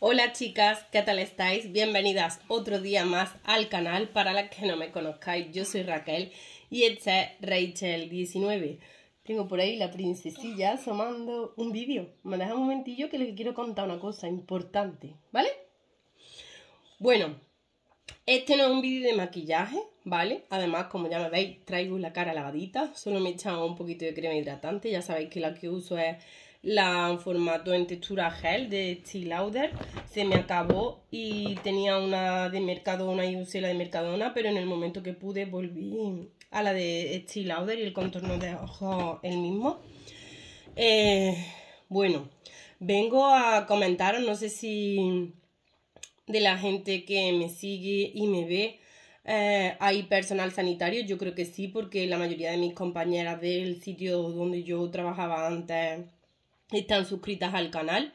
Hola chicas, ¿qué tal estáis? Bienvenidas otro día más al canal. Para las que no me conozcáis, yo soy Raquel y esta es Rachel19. Tengo por ahí la princesilla asomando un vídeo. Me deja un momentillo que les quiero contar una cosa importante, ¿vale? Bueno, este no es un vídeo de maquillaje, ¿vale? Además, como ya me veis, traigo la cara lavadita. Solo me he echado un poquito de crema hidratante. Ya sabéis que la que uso es la formato en textura gel de Steel Lauder. Se me acabó y tenía una de Mercadona y usé la de Mercadona, pero en el momento que pude volví a la de Steel Lauder y el contorno de ojos el mismo. Eh, bueno, vengo a comentar no sé si de la gente que me sigue y me ve, eh, ¿Hay personal sanitario? Yo creo que sí, porque la mayoría de mis compañeras del sitio donde yo trabajaba antes están suscritas al canal.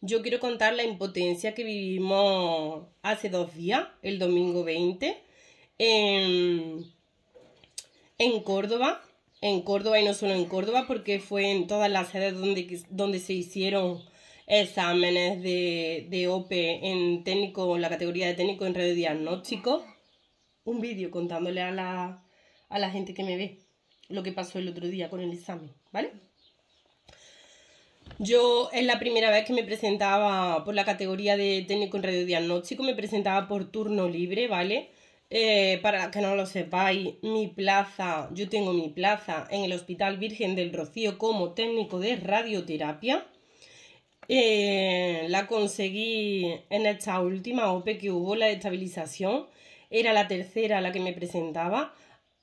Yo quiero contar la impotencia que vivimos hace dos días, el domingo 20, en, en Córdoba. En Córdoba y no solo en Córdoba, porque fue en todas las sedes donde, donde se hicieron exámenes de, de OPE en técnico, en la categoría de técnico en diagnóstico, Un vídeo contándole a la, a la gente que me ve lo que pasó el otro día con el examen, ¿vale? Yo es la primera vez que me presentaba por la categoría de técnico en radiodiagnóstico, me presentaba por turno libre, ¿vale? Eh, para que no lo sepáis, mi plaza, yo tengo mi plaza en el Hospital Virgen del Rocío como técnico de radioterapia. Eh, la conseguí en esta última OPE que hubo, la de estabilización. Era la tercera la que me presentaba.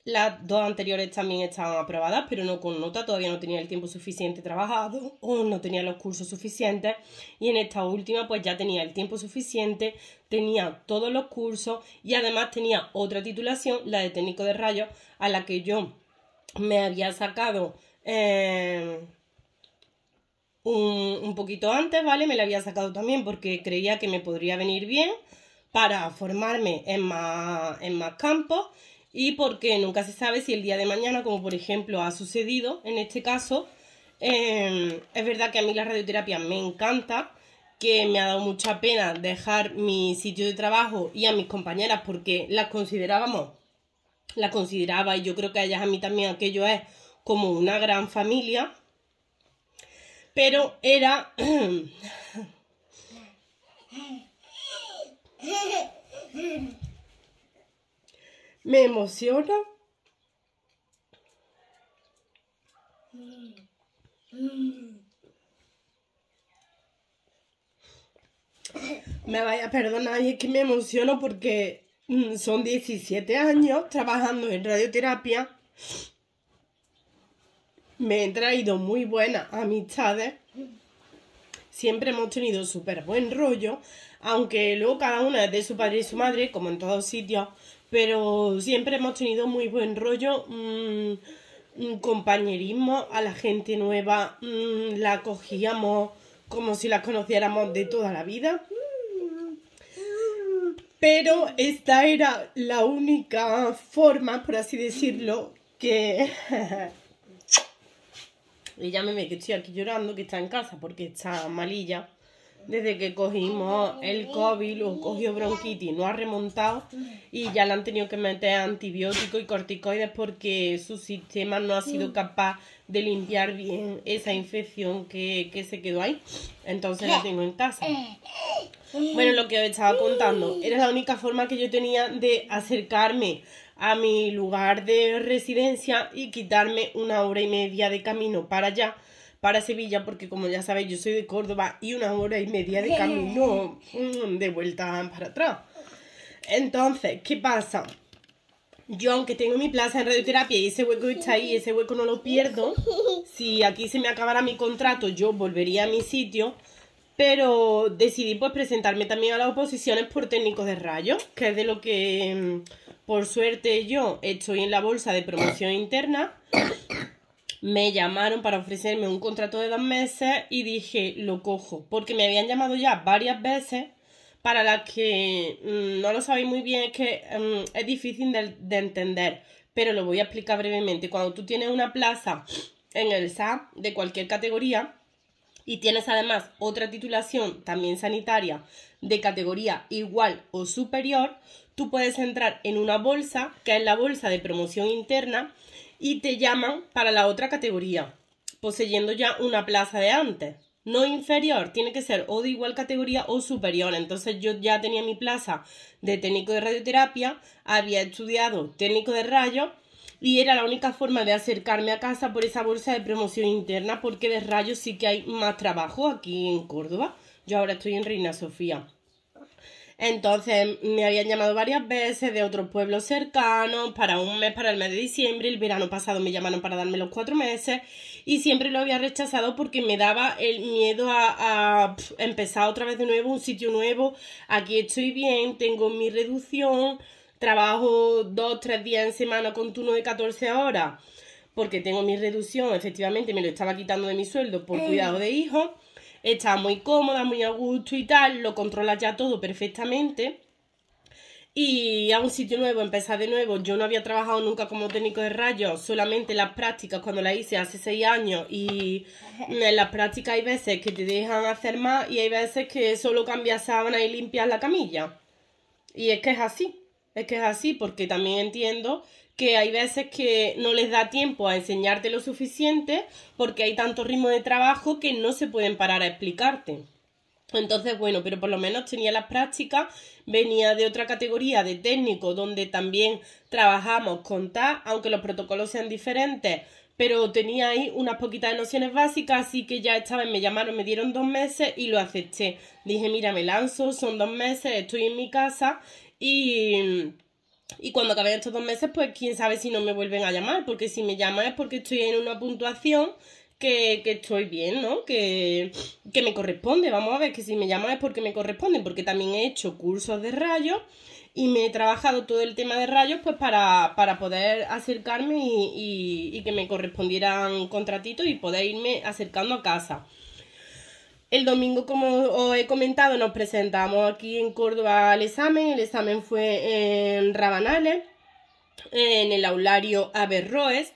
Las dos anteriores también estaban aprobadas, pero no con nota, todavía no tenía el tiempo suficiente trabajado o no tenía los cursos suficientes. Y en esta última pues ya tenía el tiempo suficiente, tenía todos los cursos y además tenía otra titulación, la de técnico de rayos, a la que yo me había sacado eh, un, poquito antes, ¿vale? Me la había sacado también porque creía que me podría venir bien para formarme en más, en más campos y porque nunca se sabe si el día de mañana, como por ejemplo ha sucedido en este caso, em, es verdad que a mí la radioterapia me encanta, que me ha dado mucha pena dejar mi sitio de trabajo y a mis compañeras porque las considerábamos, las consideraba y yo creo que a ellas a mí también aquello es como una gran familia, pero era... me emociona. Me vaya a perdonar, y es que me emociono porque mm, son 17 años trabajando en radioterapia. Me he traído muy buenas amistades. Siempre hemos tenido súper buen rollo, aunque luego cada una es de su padre y su madre, como en todos sitios, pero siempre hemos tenido muy buen rollo, un mm, mm, compañerismo, a la gente nueva mm, la cogíamos como si la conociéramos de toda la vida. Pero esta era la única forma, por así decirlo, que... y llámeme que estoy aquí llorando, que está en casa porque está malilla desde que cogimos el COVID, lo cogió bronquitis, no ha remontado y ya le han tenido que meter antibióticos y corticoides porque su sistema no ha sido capaz de limpiar bien esa infección que, que se quedó ahí. Entonces lo tengo en casa. Bueno, lo que os estaba contando, era la única forma que yo tenía de acercarme a mi lugar de residencia y quitarme una hora y media de camino para allá para Sevilla, porque como ya sabéis, yo soy de Córdoba y una hora y media de camino de vuelta para atrás. Entonces, ¿qué pasa? Yo, aunque tengo mi plaza en radioterapia y ese hueco está ahí, ese hueco no lo pierdo. Si aquí se me acabara mi contrato, yo volvería a mi sitio. Pero decidí pues presentarme también a las oposiciones por técnicos de rayos, que es de lo que mm, por suerte yo estoy en la bolsa de promoción interna me llamaron para ofrecerme un contrato de dos meses y dije, lo cojo, porque me habían llamado ya varias veces. Para las que mm, no lo sabéis muy bien, es que mm, es difícil de, entender, pero lo voy a explicar brevemente. Cuando tú tienes una plaza en el SAP de cualquier categoría, y tienes además otra titulación también sanitaria de categoría igual o superior, tú puedes entrar en una bolsa, que es la bolsa de promoción interna, y te llaman para la otra categoría, poseyendo ya una plaza de antes. No inferior, tiene que ser o de igual categoría o superior. Entonces yo ya tenía mi plaza de técnico de radioterapia, había estudiado técnico de rayos y era la única forma de acercarme a casa por esa bolsa de promoción interna porque de rayos sí que hay más trabajo aquí en Córdoba. Yo ahora estoy en Reina Sofía. Entonces me habían llamado varias veces de otros pueblos cercanos para un mes, para el mes de diciembre. El verano pasado me llamaron para darme los cuatro meses y siempre lo había rechazado porque me daba el miedo a, empezar otra vez de nuevo, un sitio nuevo. Aquí estoy bien, tengo mi reducción, trabajo dos, tres días en semana con turno de 14 horas porque tengo mi reducción, efectivamente me lo estaba quitando de mi sueldo por eh. cuidado de hijos está muy cómoda, muy a gusto y tal, lo controlas ya todo perfectamente. Y a un sitio nuevo, empezar de nuevo. Yo no había trabajado nunca como técnico de rayos, solamente las prácticas cuando las hice hace seis años. Y en las prácticas hay veces que te dejan hacer más y hay veces que solo cambias sábana y limpias la camilla. Y es que es así. Es que es así, porque también entiendo que hay veces que no les da tiempo a enseñarte lo suficiente porque hay tanto ritmo de trabajo que no se pueden parar a explicarte. Entonces, bueno, pero por lo menos tenía las prácticas, venía de otra categoría de técnico donde también trabajamos con TAS, aunque los protocolos sean diferentes, pero tenía ahí unas poquitas nociones básicas, así que ya estaba, me llamaron, me dieron dos meses y lo acepté. Dije, mira, me lanzo, son dos meses, estoy en mi casa y, cuando acaben estos dos meses, pues quién sabe si no me vuelven a llamar, porque si me llaman es porque estoy en una puntuación que, que, estoy bien, ¿no? Que, me corresponde. Vamos a ver, que si me llaman es porque me corresponde, porque también he hecho cursos de rayos y me he trabajado todo el tema de rayos pues para, para poder acercarme y, y, y que me correspondieran contratitos y poder irme acercando a casa. El domingo, como os he comentado, nos presentamos aquí en Córdoba al examen. El examen fue en Rabanales, en el aulario Averroes.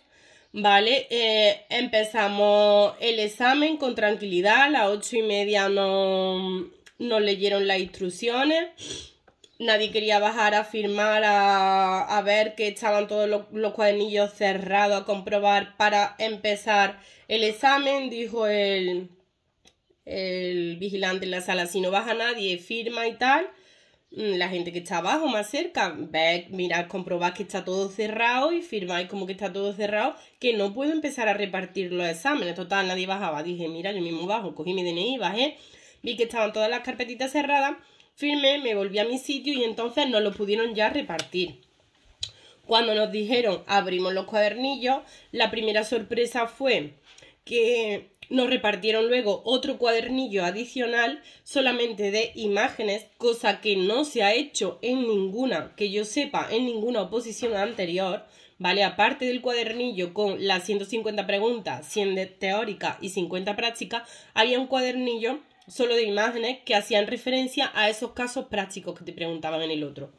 ¿vale? Eh, empezamos el examen con tranquilidad, a las ocho y media no, leyeron las instrucciones, nadie quería bajar a firmar, a, ver que estaban todos los, los, cuadernillos cerrados, a comprobar para empezar el examen, dijo el, el vigilante en la sala, si no baja nadie, firma y tal. Mm, la gente que está abajo, más cerca, ve, mirad, comprobad que está todo cerrado y firmáis como que está todo cerrado, que no puedo empezar a repartir los exámenes. Total, nadie bajaba. Dije, mira, yo mismo bajo, cogí mi DNI, bajé, vi que estaban todas las carpetitas cerradas, firmé, me volví a mi sitio y entonces no lo pudieron ya repartir. Cuando nos dijeron abrimos los cuadernillos, la primera sorpresa fue que nos repartieron luego otro cuadernillo adicional solamente de imágenes, cosa que no se ha hecho en ninguna, que yo sepa, en ninguna oposición anterior, ¿vale? Aparte del cuadernillo con las 150 preguntas, 100 teórica y 50 prácticas, había un cuadernillo solo de imágenes que hacían referencia a esos casos prácticos que te preguntaban en el otro.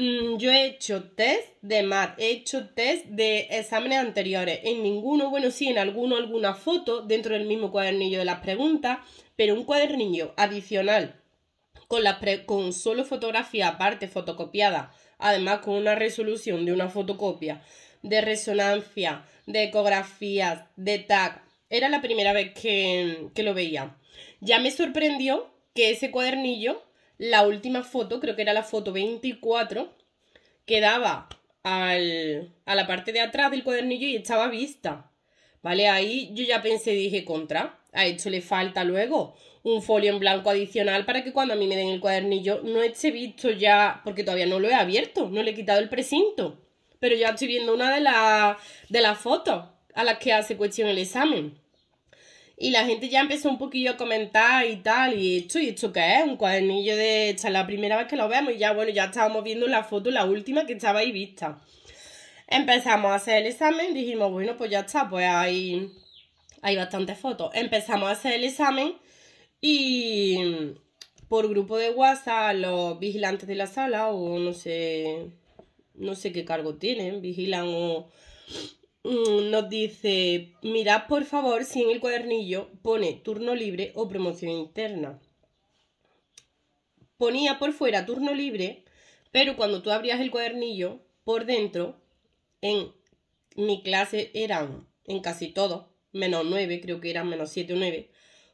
Mm, yo he hecho test de MAT, he hecho test de exámenes anteriores. En ninguno, bueno, sí, en alguno, alguna foto dentro del mismo cuadernillo de las preguntas, pero un cuadernillo adicional con, con solo fotografía aparte fotocopiada, además con una resolución de una fotocopia, de resonancia, de ecografías, de tag. Era la primera vez que, que lo veía. Ya me sorprendió que ese cuadernillo la última foto, creo que era la foto 24, quedaba al, a la parte de atrás del cuadernillo y estaba vista. ¿Vale? Ahí yo ya pensé, dije, contra, a esto le falta luego un folio en blanco adicional para que cuando a mí me den el cuadernillo no esté visto ya, porque todavía no lo he abierto, no le he quitado el precinto. Pero ya estoy viendo una de, la, de las fotos a las que hace cuestión el examen y la gente ya empezó un poquillo a comentar y tal, y esto, ¿y esto qué es? Un cuadernillo de... Esta la primera vez que lo vemos y ya, bueno, ya estábamos viendo la foto, la última que estaba ahí vista. Empezamos a hacer el examen, dijimos, bueno, pues ya está, pues hay, hay bastantes fotos. Empezamos a hacer el examen y por grupo de WhatsApp los vigilantes de la sala o no sé, no sé qué cargo tienen, vigilan o Mm, nos dice, mirad por favor si en el cuadernillo pone turno libre o promoción interna. Ponía por fuera turno libre, pero cuando tú abrías el cuadernillo, por dentro, en mi clase eran, en casi todos, menos 9, creo que eran menos 7 o 9,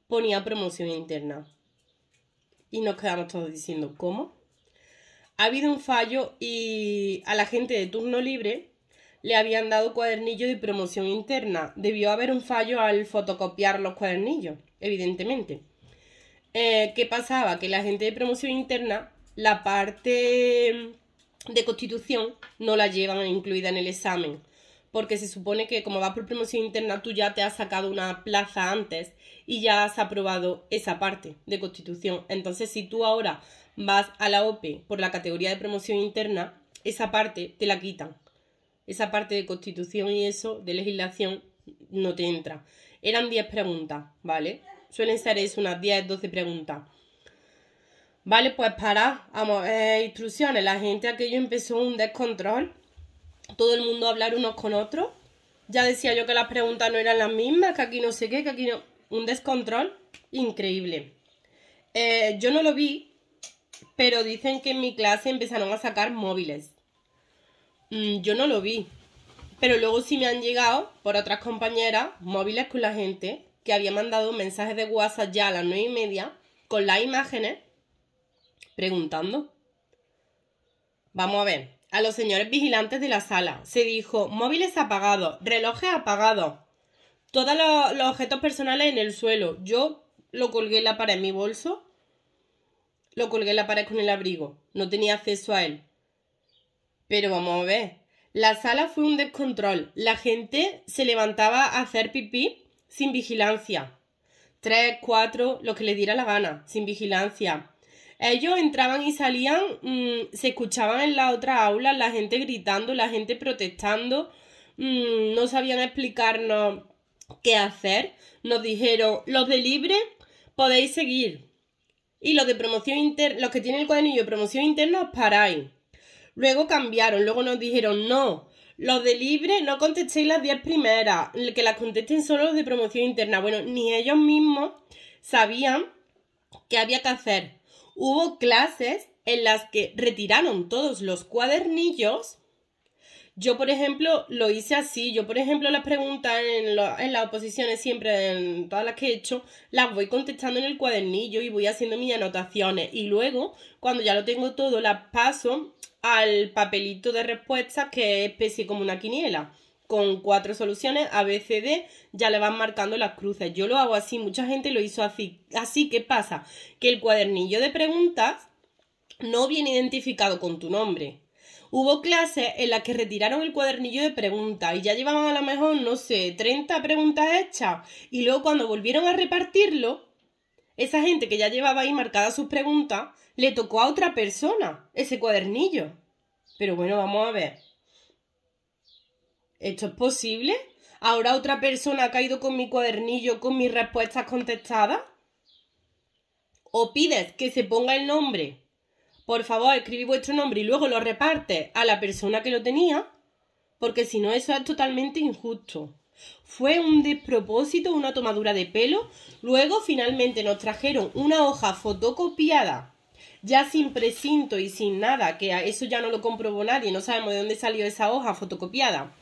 ponía promoción interna. Y nos quedamos todos diciendo, ¿cómo? Ha habido un fallo y a la gente de turno libre le habían dado cuadernillos de promoción interna. Debió haber un fallo al fotocopiar los cuadernillos, evidentemente. Eh, ¿Qué pasaba? Que la gente de promoción interna, la parte de constitución, no la llevan incluida en el examen. Porque se supone que como vas por promoción interna, tú ya te has sacado una plaza antes y ya has aprobado esa parte de constitución. Entonces, si tú ahora vas a la OPE por la categoría de promoción interna, esa parte te la quitan esa parte de constitución y eso, de legislación, no te entra. Eran 10 preguntas, ¿vale? Suelen ser eso, unas 10, 12 preguntas. Vale, pues para, vamos, eh, instrucciones, la gente, aquello empezó un descontrol, todo el mundo a hablar unos con otros. Ya decía yo que las preguntas no eran las mismas, que aquí no sé qué, que aquí no. Un descontrol increíble. Eh, yo no lo vi, pero dicen que en mi clase empezaron a sacar móviles. Mm, yo no lo vi. Pero luego sí me han llegado por otras compañeras móviles con la gente que había mandado un mensaje de WhatsApp ya a las nueve y media con las imágenes preguntando. Vamos a ver. A los señores vigilantes de la sala se dijo móviles apagados, relojes apagados, todos los, objetos personales en el suelo. Yo lo colgué la pared en mi bolso, lo colgué en la pared con el abrigo. No tenía acceso a él. Pero vamos a ver, la sala fue un descontrol. La gente se levantaba a hacer pipí sin vigilancia. Tres, cuatro, lo que les diera la gana, sin vigilancia. Ellos entraban y salían, mm, se escuchaban en la otra aula la gente gritando, la gente protestando, mm, no sabían explicarnos qué hacer. Nos dijeron, los de libre podéis seguir. Y los de promoción interna, los que tienen el cuadernillo de promoción interna, os paráis. Luego cambiaron, luego nos dijeron no. Los de libre no contestéis las 10 primeras, que las contesten solo los de promoción interna. Bueno, ni ellos mismos sabían qué había que hacer. Hubo clases en las que retiraron todos los cuadernillos yo, por ejemplo, lo hice así. Yo, por ejemplo, las preguntas en, las oposiciones, siempre en todas las que he hecho, las voy contestando en el cuadernillo y voy haciendo mis anotaciones. Y luego, cuando ya lo tengo todo, las paso al papelito de respuestas que es especie como una quiniela. Con cuatro soluciones, A, B, C, D, ya le van marcando las cruces. Yo lo hago así, mucha gente lo hizo así. Así, ¿qué pasa? Que el cuadernillo de preguntas no viene identificado con tu nombre. Hubo clases en las que retiraron el cuadernillo de preguntas y ya llevaban a lo mejor, no sé, 30 preguntas hechas. Y luego cuando volvieron a repartirlo, esa gente que ya llevaba ahí marcadas sus preguntas, le tocó a otra persona ese cuadernillo. Pero bueno, vamos a ver. ¿Esto es posible? ¿Ahora otra persona ha caído con mi cuadernillo con mis respuestas contestadas? ¿O pides que se ponga el nombre por favor, escribí vuestro nombre y luego lo reparte a la persona que lo tenía, porque si no, eso es totalmente injusto. Fue un despropósito, una tomadura de pelo. Luego, finalmente, nos trajeron una hoja fotocopiada, ya sin precinto y sin nada, que a eso ya no lo comprobó nadie, no sabemos de dónde salió esa hoja fotocopiada,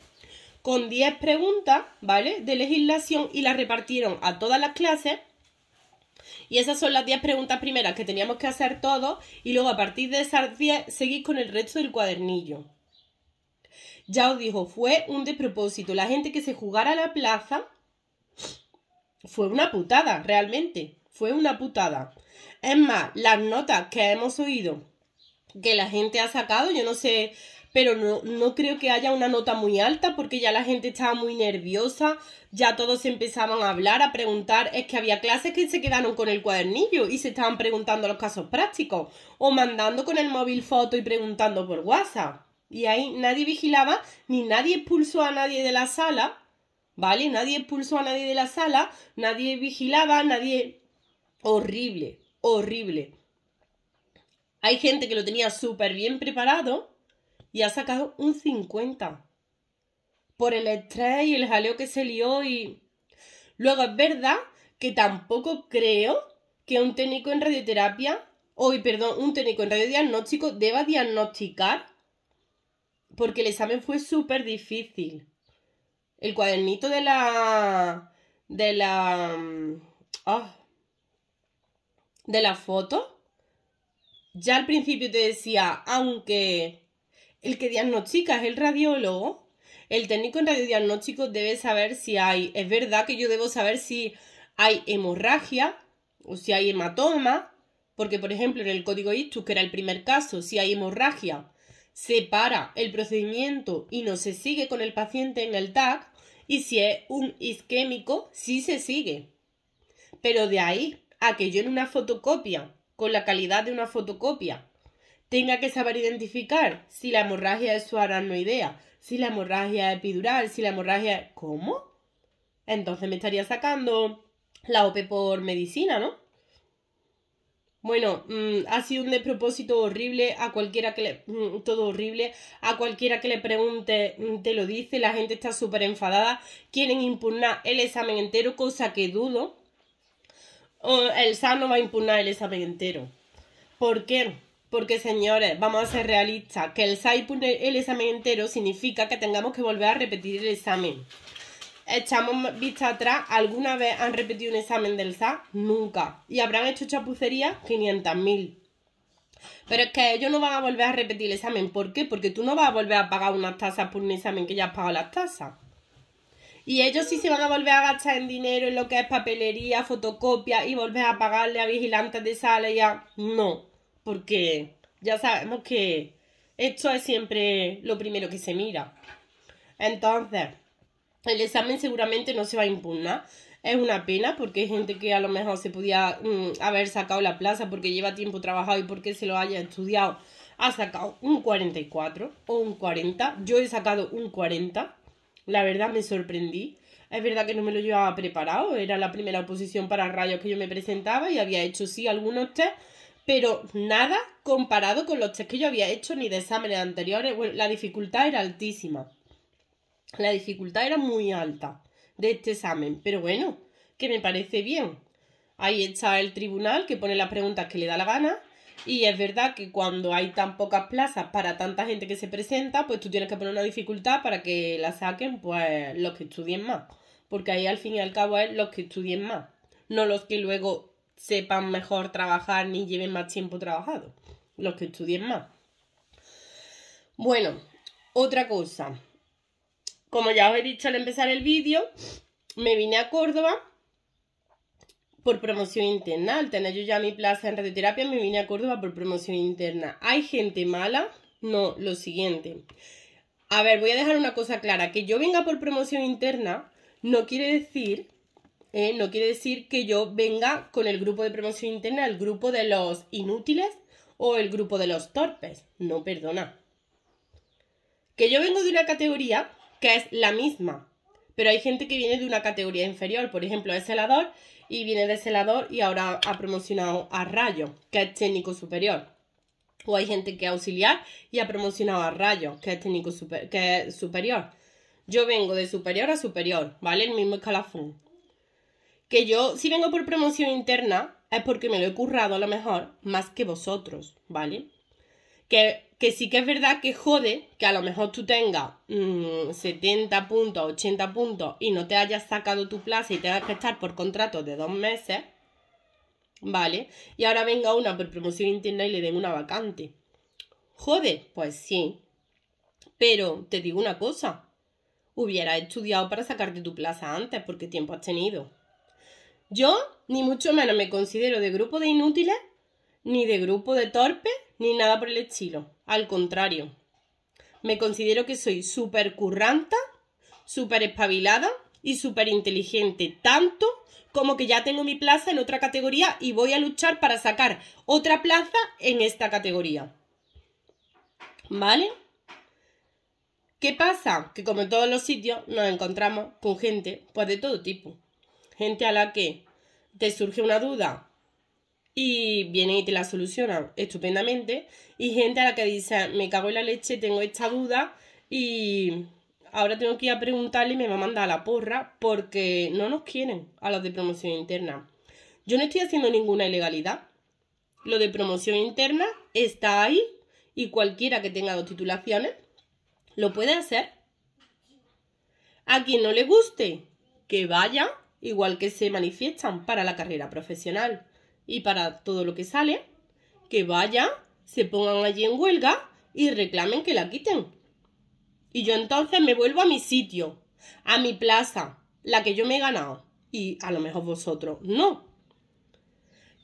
con 10 preguntas, ¿vale?, de legislación y la repartieron a todas las clases y esas son las 10 preguntas primeras que teníamos que hacer todos y luego a partir de esas 10 seguís con el resto del cuadernillo. Ya os digo, fue un despropósito. La gente que se jugara a la plaza fue una putada, realmente. Fue una putada. Es más, las notas que hemos oído que la gente ha sacado, yo no sé pero no, creo que haya una nota muy alta porque ya la gente estaba muy nerviosa, ya todos empezaban a hablar, a preguntar, es que había clases que se quedaron con el cuadernillo y se estaban preguntando los casos prácticos o mandando con el móvil foto y preguntando por WhatsApp. Y ahí nadie vigilaba, ni nadie expulsó a nadie de la sala, ¿vale? Nadie expulsó a nadie de la sala, nadie vigilaba, nadie... Horrible, horrible. Hay gente que lo tenía súper bien preparado y ha sacado un 50. Por el estrés y el jaleo que se lió y... Luego es verdad que tampoco creo que un técnico en radioterapia, hoy perdón, un técnico en radiodiagnóstico deba diagnosticar porque el examen fue súper difícil. El cuadernito de la... de la... Mm, ah, de la foto, ya al principio te decía, aunque el que diagnostica es el radiólogo. El técnico en radiodiagnóstico debe saber si hay, es verdad que yo debo saber si hay hemorragia o si hay hematoma, porque por ejemplo en el código Ictus, que era el primer caso, si hay hemorragia, se para el procedimiento y no se sigue con el paciente en el TAC, y si es un isquémico, sí se sigue. Pero de ahí a que yo en una fotocopia, con la calidad de una fotocopia, tenga que saber identificar si la hemorragia es idea, si la hemorragia es epidural, si la hemorragia es... ¿Cómo? Entonces me estaría sacando la OP por medicina, ¿no? Bueno, mm, ha sido un despropósito horrible a cualquiera que le... Mm, todo horrible. A cualquiera que le pregunte mm, te lo dice. La gente está súper enfadada. Quieren impugnar el examen entero, cosa que dudo. O el sano va a impugnar el examen entero. ¿Por qué? Porque señores, vamos a ser realistas, que el pone el examen entero significa que tengamos que volver a repetir el examen. Echamos vista atrás, ¿alguna vez han repetido un examen del SA? Nunca. Y habrán hecho chapucería 500.000. Pero es que ellos no van a volver a repetir el examen. ¿Por qué? Porque tú no vas a volver a pagar unas tasas por un examen que ya has pagado las tasas. Y ellos sí se van a volver a gastar en dinero, en lo que es papelería, fotocopia y volver a pagarle a vigilantes de sala y a... No porque ya sabemos que esto es siempre lo primero que se mira. Entonces, el examen seguramente no se va a impugnar. Es una pena porque hay gente que a lo mejor se podía mm, haber sacado la plaza porque lleva tiempo trabajado y porque se lo haya estudiado. Ha sacado un 44 o un 40. Yo he sacado un 40. La verdad me sorprendí. Es verdad que no me lo llevaba preparado. Era la primera oposición para rayos que yo me presentaba y había hecho sí algunos test pero nada comparado con los test que yo había hecho ni de exámenes anteriores. la dificultad era altísima. La dificultad era muy alta de este examen, pero bueno, que me parece bien. Ahí está el tribunal que pone las preguntas que le da la gana. Y es verdad que cuando hay tan pocas plazas para tanta gente que se presenta, pues tú tienes que poner una dificultad para que la saquen pues los que estudien más. Porque ahí al fin y al cabo es los que estudien más, no los que luego sepan mejor trabajar ni lleven más tiempo trabajado, los que estudien más. Bueno, otra cosa. Como ya os he dicho al empezar el vídeo, me vine a Córdoba por promoción interna. Al tener yo ya mi plaza en radioterapia, me vine a Córdoba por promoción interna. ¿Hay gente mala? No, lo siguiente. A ver, voy a dejar una cosa clara. Que yo venga por promoción interna no quiere decir eh, no quiere decir que yo venga con el grupo de promoción interna, el grupo de los inútiles o el grupo de los torpes. No, perdona. Que yo vengo de una categoría que es la misma, pero hay gente que viene de una categoría inferior, por ejemplo, es celador y viene de celador y ahora ha promocionado a rayo, que es técnico superior. O hay gente que es auxiliar y ha promocionado a rayo, que es técnico que es superior. Yo vengo de superior a superior, ¿vale? El mismo escalafón que yo si vengo por promoción interna es porque me lo he currado a lo mejor más que vosotros, ¿vale? Que, que sí que es verdad que jode que a lo mejor tú tengas 70 mm, puntos, 80 puntos y no te hayas sacado tu plaza y tengas que estar por contrato de dos meses, ¿vale? Y ahora venga una por promoción interna y le den una vacante. Jode, pues sí. Pero te digo una cosa, hubiera estudiado para sacarte tu plaza antes porque tiempo has tenido. Yo ni mucho menos me considero de grupo de inútiles, ni de grupo de torpes, ni nada por el estilo. Al contrario, me considero que soy súper curranta, súper espabilada y súper inteligente, tanto como que ya tengo mi plaza en otra categoría y voy a luchar para sacar otra plaza en esta categoría. ¿Vale? ¿Qué pasa? Que como en todos los sitios nos encontramos con gente pues de todo tipo gente a la que te surge una duda y vienen y te la solucionan estupendamente, y gente a la que dice, me cago en la leche, tengo esta duda y ahora tengo que ir a preguntarle y me va a mandar a la porra porque no nos quieren a los de promoción interna. Yo no estoy haciendo ninguna ilegalidad. Lo de promoción interna está ahí y cualquiera que tenga dos titulaciones lo puede hacer. A quien no le guste, que vaya igual que se manifiestan para la carrera profesional y para todo lo que sale, que vaya, se pongan allí en huelga y reclamen que la quiten. Y yo entonces me vuelvo a mi sitio, a mi plaza, la que yo me he ganado. Y a lo mejor vosotros no.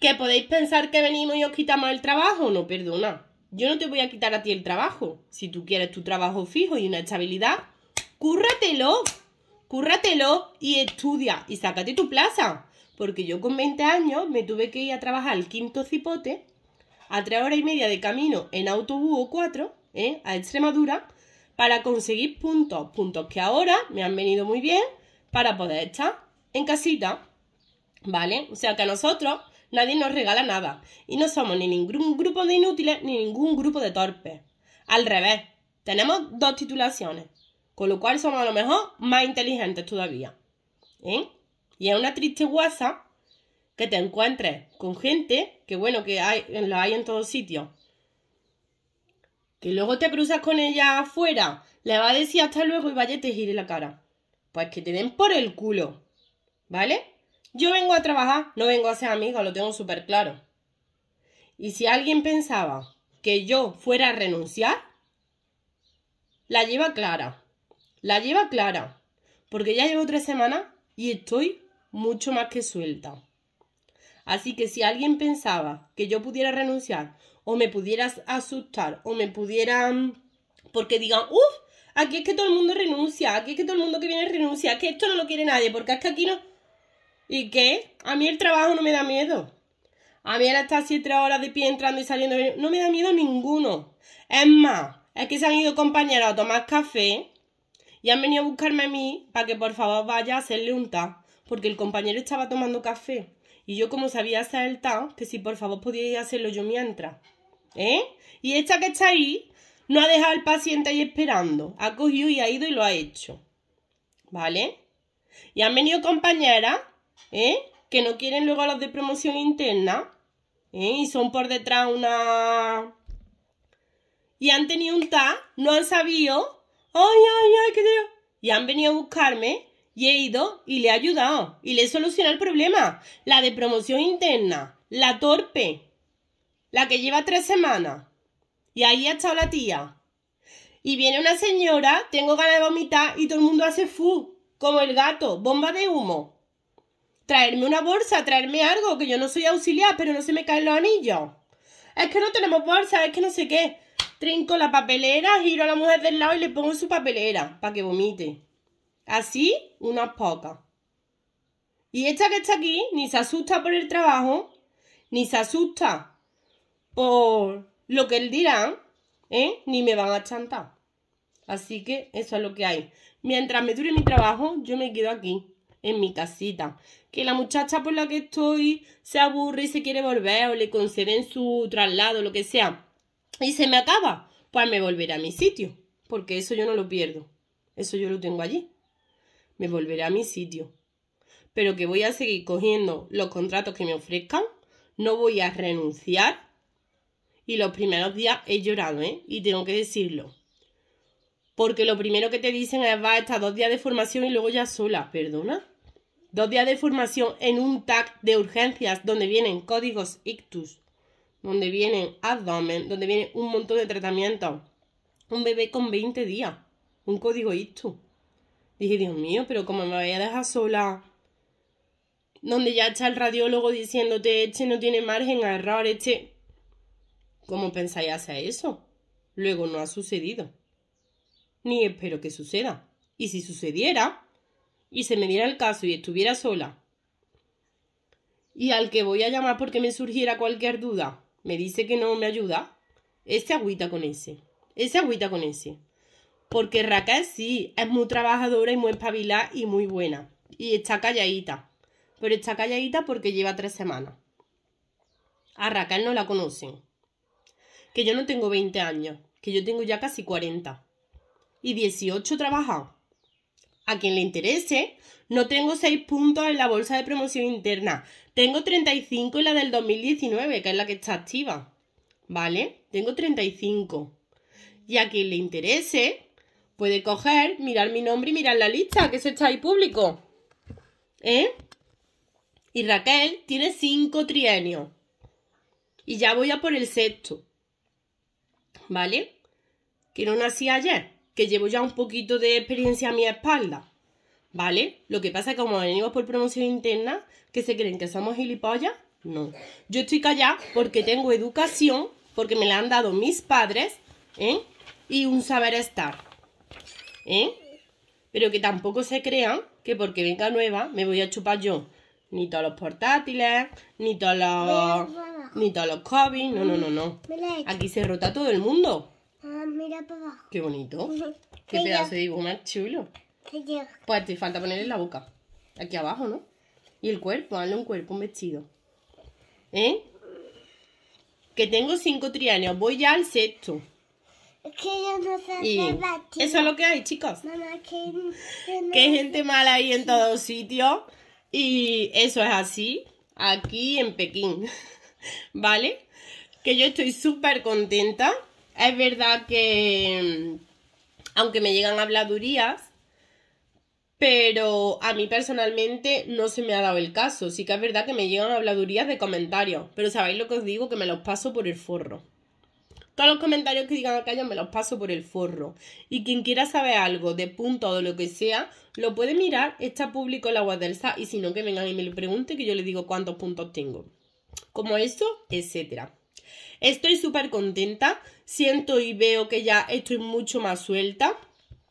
¿Que podéis pensar que venimos y os quitamos el trabajo? No, perdona. Yo no te voy a quitar a ti el trabajo. Si tú quieres tu trabajo fijo y una estabilidad, cúrratelo cúrratelo y estudia y sácate tu plaza. Porque yo con 20 años me tuve que ir a trabajar al quinto cipote, a tres horas y media de camino en autobús o cuatro, ¿eh? a Extremadura, para conseguir puntos, puntos que ahora me han venido muy bien para poder estar en casita. ¿Vale? O sea que a nosotros nadie nos regala nada. Y no somos ni ningún grupo de inútiles ni ningún grupo de torpes. Al revés, tenemos dos titulaciones. Con lo cual somos a lo mejor más inteligentes todavía. ¿Eh? Y es una triste guasa que te encuentres con gente que, bueno, que la hay en todos sitios. Que luego te cruzas con ella afuera, le va a decir hasta luego y vaya y te gire la cara. Pues que te den por el culo. ¿Vale? Yo vengo a trabajar, no vengo a ser amiga, lo tengo súper claro. Y si alguien pensaba que yo fuera a renunciar, la lleva clara. La lleva clara, porque ya llevo tres semanas y estoy mucho más que suelta. Así que si alguien pensaba que yo pudiera renunciar o me pudiera asustar o me pudieran... Mm, porque digan, uff, aquí es que todo el mundo renuncia, aquí es que todo el mundo que viene renuncia, que esto no lo quiere nadie, porque es que aquí no... ¿Y qué? A mí el trabajo no me da miedo. A mí ahora estar siete horas de pie entrando y saliendo, no me da miedo ninguno. Es más, es que se han ido compañeros a tomar café y han venido a buscarme a mí para que por favor vaya a hacerle un ta, porque el compañero estaba tomando café. Y yo como sabía hacer el ta, que si por favor a hacerlo yo mientras. ¿Eh? Y esta que está ahí no ha dejado al paciente ahí esperando. Ha cogido y ha ido y lo ha hecho. ¿Vale? Y han venido compañeras, ¿eh? Que no quieren luego a los de promoción interna. ¿eh? Y son por detrás una... Y han tenido un ta, no han sabido ay, ay, ay, qué dios Y han venido a buscarme y he ido y le he ayudado y le he solucionado el problema. La de promoción interna, la torpe, la que lleva tres semanas. Y ahí ha estado la tía. Y viene una señora, tengo ganas de vomitar y todo el mundo hace fu, como el gato, bomba de humo. Traerme una bolsa, traerme algo, que yo no soy auxiliar, pero no se me caen los anillos. Es que no tenemos bolsa, es que no sé qué. Trinco la papelera, giro a la mujer del lado y le pongo su papelera para que vomite. Así, unas pocas. Y esta que está aquí ni se asusta por el trabajo, ni se asusta por lo que él dirá, ¿eh? ni me van a chantar. Así que eso es lo que hay. Mientras me dure mi trabajo, yo me quedo aquí, en mi casita. Que la muchacha por la que estoy se aburre y se quiere volver o le conceden su traslado, lo que sea y se me acaba, pues me volveré a mi sitio, porque eso yo no lo pierdo, eso yo lo tengo allí. Me volveré a mi sitio. Pero que voy a seguir cogiendo los contratos que me ofrezcan, no voy a renunciar. Y los primeros días he llorado, ¿eh? Y tengo que decirlo. Porque lo primero que te dicen es va a estar dos días de formación y luego ya sola, perdona. Dos días de formación en un tag de urgencias donde vienen códigos ictus donde vienen abdomen, donde viene un montón de tratamientos. Un bebé con 20 días, un código ISTU. Dije, Dios mío, pero como me voy a dejar sola, donde ya está el radiólogo diciéndote, este no tiene margen a error, este... ¿Cómo pensáis hacer eso? Luego no ha sucedido. Ni espero que suceda. Y si sucediera, y se me diera el caso y estuviera sola, y al que voy a llamar porque me surgiera cualquier duda, me dice que no me ayuda. Ese agüita con ese. Ese agüita con ese. Porque Raquel sí, es muy trabajadora y muy espabilada y muy buena. Y está calladita. Pero está calladita porque lleva tres semanas. A Raquel no la conocen. Que yo no tengo 20 años, que yo tengo ya casi 40. Y 18 trabaja a quien le interese. No tengo 6 puntos en la bolsa de promoción interna. Tengo 35 en la del 2019, que es la que está activa. ¿Vale? Tengo 35. Y a quien le interese, puede coger, mirar mi nombre y mirar la lista, que se está ahí público. ¿Eh? Y Raquel tiene 5 trienios. Y ya voy a por el sexto. ¿Vale? Que no nací ayer que llevo ya un poquito de experiencia a mi espalda, ¿vale? Lo que pasa es que como venimos por promoción interna, que se creen que somos gilipollas, no. Yo estoy callada porque tengo educación, porque me la han dado mis padres, ¿eh? Y un saber estar, ¿eh? Pero que tampoco se crean que porque venga nueva me voy a chupar yo ni todos los portátiles, ni todos los, ni todos los COVID, no, no, no, no. Aquí se rota todo el mundo. Ah, mira para abajo. Qué bonito. Qué pedazo de dibujo más chulo. pues te falta ponerle la boca. Aquí abajo, ¿no? Y el cuerpo, hazle un cuerpo, un vestido. ¿Eh? Que tengo cinco triáneos voy ya al sexto. Es que yo no sé Eso es lo que hay, chicos. Mamá, que, no gente mala ahí en todos sitios. Y eso es así, aquí en Pekín. ¿Vale? Que yo estoy súper contenta es verdad que, aunque me llegan habladurías, pero a mí personalmente no se me ha dado el caso. Sí que es verdad que me llegan habladurías de comentarios, pero sabéis lo que os digo, que me los paso por el forro. Todos los comentarios que digan acá yo me los paso por el forro. Y quien quiera saber algo de punto o de lo que sea, lo puede mirar, está público en la web del SA y si no que vengan y me lo pregunten que yo le digo cuántos puntos tengo. Como eso, etcétera. Estoy súper contenta, siento y veo que ya estoy mucho más suelta.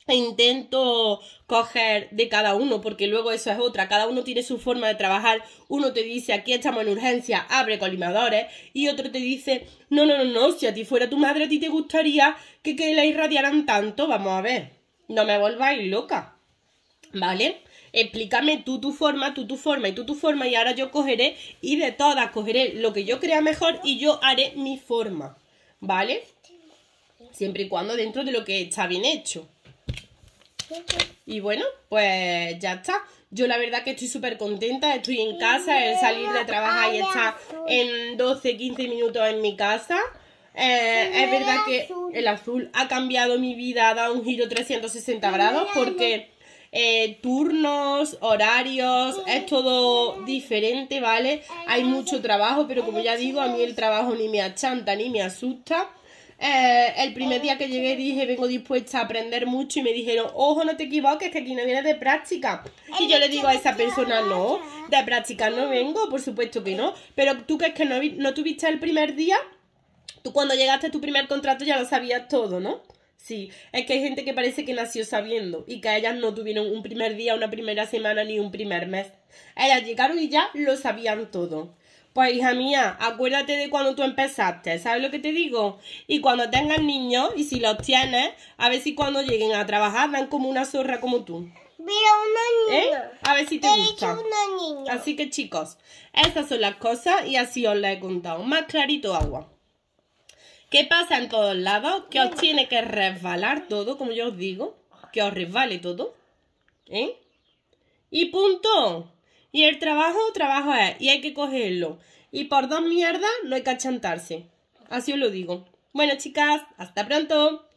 E intento coger de cada uno, porque luego eso es otra, cada uno tiene su forma de trabajar, uno te dice aquí estamos en urgencia, abre colimadores, y otro te dice, no, no, no, no, si a ti fuera tu madre, a ti te gustaría que, que la irradiaran tanto, vamos a ver, no me volváis loca, ¿vale? explícame tú tu forma, tú tu forma y tú tu forma y ahora yo cogeré y de todas cogeré lo que yo crea mejor y yo haré mi forma, ¿vale? Siempre y cuando dentro de lo que está bien hecho. Y bueno, pues ya está. Yo la verdad que estoy súper contenta, estoy en casa, he salir de trabajar y estar en 12, 15 minutos en mi casa. Eh, es verdad que el azul ha cambiado mi vida, ha dado un giro 360 grados porque eh, turnos, horarios, es todo diferente, ¿vale? Hay mucho trabajo, pero como ya digo, a mí el trabajo ni me achanta ni me asusta. Eh, el primer día que llegué dije, vengo dispuesta a aprender mucho y me dijeron, ojo, no te equivoques, que aquí no vienes de práctica. Y yo le digo a esa persona, no, de práctica no vengo, por supuesto que no. Pero tú es que no, no tuviste el primer día, tú cuando llegaste a tu primer contrato ya lo sabías todo, ¿no? Sí, es que hay gente que parece que nació sabiendo y que ellas no tuvieron un primer día, una primera semana ni un primer mes. Ellas llegaron y ya lo sabían todo. Pues hija mía, acuérdate de cuando tú empezaste, ¿sabes lo que te digo? Y cuando tengas niños, y si los tienes, a ver si cuando lleguen a trabajar dan como una zorra como tú. Mira, una ¿Eh? niña. A ver si te Así que chicos, estas son las cosas y así os las he contado. Más clarito agua. ¿Qué pasa en todos lados? Que os tiene que resbalar todo, como yo os digo. Que os resbale todo. ¿Eh? Y punto. Y el trabajo, trabajo es. Y hay que cogerlo. Y por dos mierdas no hay que achantarse. Así os lo digo. Bueno, chicas, hasta pronto.